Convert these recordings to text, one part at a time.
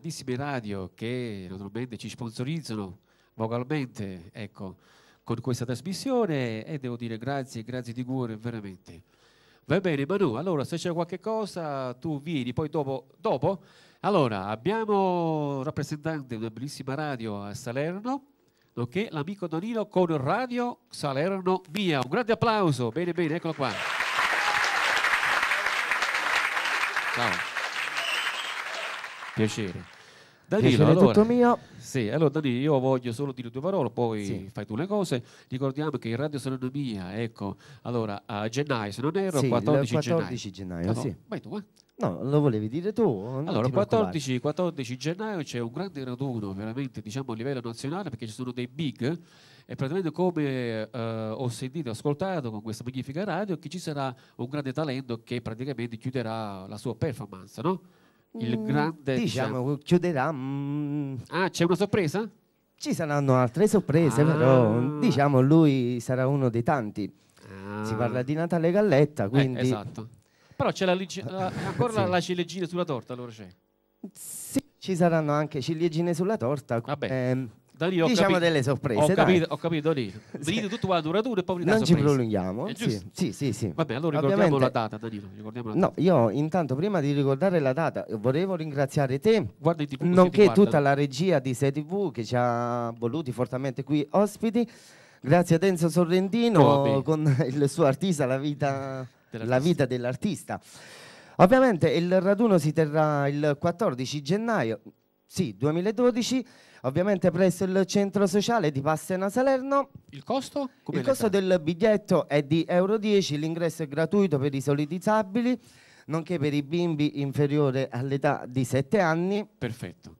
tantissime radio che naturalmente ci sponsorizzano vocalmente ecco, con questa trasmissione e devo dire grazie, grazie di cuore veramente. Va bene Manu, allora se c'è qualche cosa tu vieni, poi dopo, dopo allora abbiamo un rappresentante una bellissima radio a Salerno, nonché l'amico Danilo con Radio Salerno Mia. Un grande applauso, bene bene, eccolo qua. Ciao. Piacere. Danilo, allora, tutto mio. Sì, allora Danilo, io voglio solo dire due parole, poi sì. fai tu le cose. Ricordiamo che in radioastronomia, ecco, allora a gennaio, se non erro, sì, 14, 14 gennaio. gennaio ecco, sì. Vai tu, eh. No, lo volevi dire tu? allora, 14, 14 gennaio c'è un grande raduno, veramente, diciamo, a livello nazionale, perché ci sono dei big e praticamente come eh, ho sentito, ascoltato con questa magnifica radio, che ci sarà un grande talento che praticamente chiuderà la sua performance, no? il mm, grande diciamo chef. chiuderà mm. ah c'è una sorpresa? ci saranno altre sorprese ah. però diciamo lui sarà uno dei tanti ah. si parla di Natale Galletta eh, quindi eh, esatto però c'è la, la, ancora sì. la, ciliegina sulla torta allora c'è sì ci saranno anche ciliegine sulla torta Vabbè. Ehm, da lì ho diciamo capito, delle sorprese. Ho capito, ho capito lì. Venite tutto qua duratura e poi Non ci prolunghiamo. È Sì, sì, sì. Vabbè, allora ricordiamo Ovviamente... la data, Danilo. No, io intanto prima di ricordare la data volevo ringraziare te, guarda TV, nonché tutta la regia di SETV che ci ha voluti fortemente qui ospiti. Grazie a Enzo Sorrentino oh, con il suo artista La vita dell'artista. Ovviamente il raduno si terrà il 14 gennaio, sì, 2012, ovviamente presso il centro sociale di Passena Salerno. Il costo? Come il costo del biglietto è di Euro 10, l'ingresso è gratuito per i soli disabili, nonché per i bimbi inferiori all'età di 7 anni. Perfetto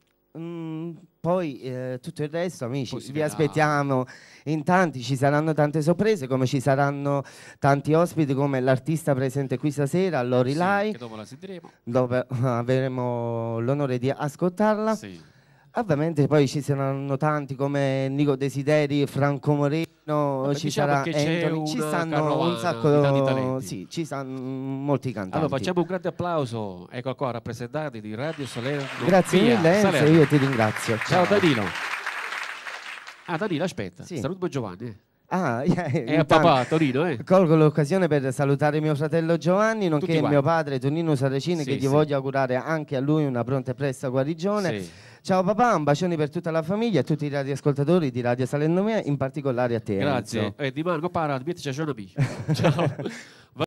poi eh, tutto il resto, amici, poi vi aspettiamo in tanti, ci saranno tante sorprese, come ci saranno tanti ospiti, come l'artista presente qui stasera, Lori eh sì, Lai, dopo la sentiremo. Dove avremo l'onore di ascoltarla. Sì. Ovviamente poi ci saranno tanti come Nico Desideri, Franco Moreno, Vabbè, ci diciamo sarà Anthony, ci stanno un sacco di sì, ci stanno molti cantanti. Allora facciamo un grande applauso, ecco qua rappresentati di Radio Salerno. Grazie Via, mille Enzo, io ti ringrazio. Ciao, Ciao Danilo. Ah Danilo aspetta, sì. saluto Giovanni. Eh. Ah, yeah, è a papà Torino, eh. Colgo l'occasione per salutare mio fratello Giovanni, nonché mio padre Tonino Saracini, sì, che gli sì. voglio augurare anche a lui una pronta e presta guarigione. Sì. Ciao papà, un bacione per tutta la famiglia, a tutti i radioascoltatori di Radio Salerno Mia, in particolare a te. Grazie. E eh, di Marco Parad, mi piace Ciao.